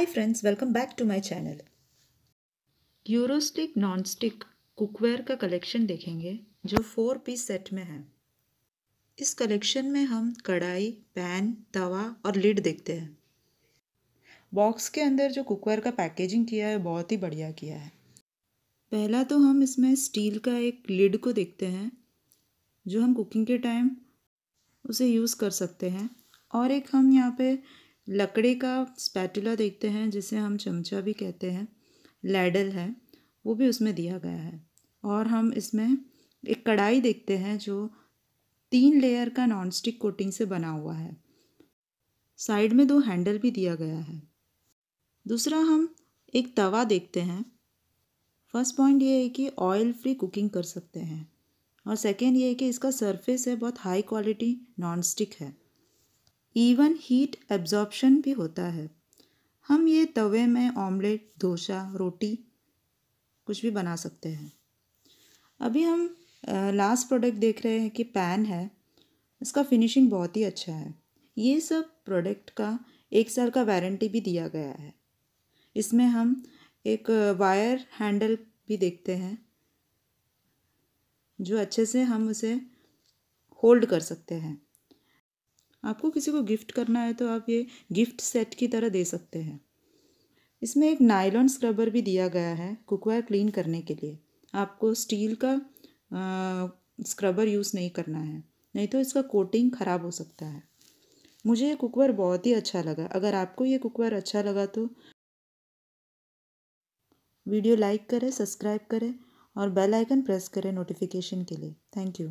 Hi friends, welcome back to my channel. Eurostick nonstick cookware का collection देखेंगे जो four piece set में है इस कलेक्शन में हम कढ़ाई पैन तवा और लिड देखते हैं बॉक्स के अंदर जो कुकवेयर का पैकेजिंग किया है बहुत ही बढ़िया किया है पहला तो हम इसमें स्टील का एक लिड को देखते हैं जो हम कुकिंग के टाइम उसे यूज़ कर सकते हैं और एक हम यहाँ पे लकड़ी का स्पैटुला देखते हैं जिसे हम चमचा भी कहते हैं लैडल है वो भी उसमें दिया गया है और हम इसमें एक कढ़ाई देखते हैं जो तीन लेयर का नॉन स्टिक कोटिंग से बना हुआ है साइड में दो हैंडल भी दिया गया है दूसरा हम एक तवा देखते हैं फर्स्ट पॉइंट ये है कि ऑयल फ्री कुकिंग कर सकते हैं और सेकेंड ये है कि इसका सरफेस है बहुत हाई क्वालिटी नॉन स्टिक है इवन हीट एब्जॉर्प्शन भी होता है हम ये तवे में ऑमलेट डोसा रोटी कुछ भी बना सकते हैं अभी हम लास्ट प्रोडक्ट देख रहे हैं कि पैन है इसका फिनिशिंग बहुत ही अच्छा है ये सब प्रोडक्ट का एक साल का वारंटी भी दिया गया है इसमें हम एक वायर हैंडल भी देखते हैं जो अच्छे से हम उसे होल्ड कर सकते हैं आपको किसी को गिफ्ट करना है तो आप ये गिफ्ट सेट की तरह दे सकते हैं इसमें एक नायलॉन स्क्रबर भी दिया गया है कुकवेयर क्लीन करने के लिए आपको स्टील का आ, स्क्रबर यूज़ नहीं करना है नहीं तो इसका कोटिंग ख़राब हो सकता है मुझे ये कुकवेयर बहुत ही अच्छा लगा अगर आपको ये कुकवेयर अच्छा लगा तो वीडियो लाइक करें सब्सक्राइब करें और बेल आइकन प्रेस करें नोटिफिकेशन के लिए थैंक यू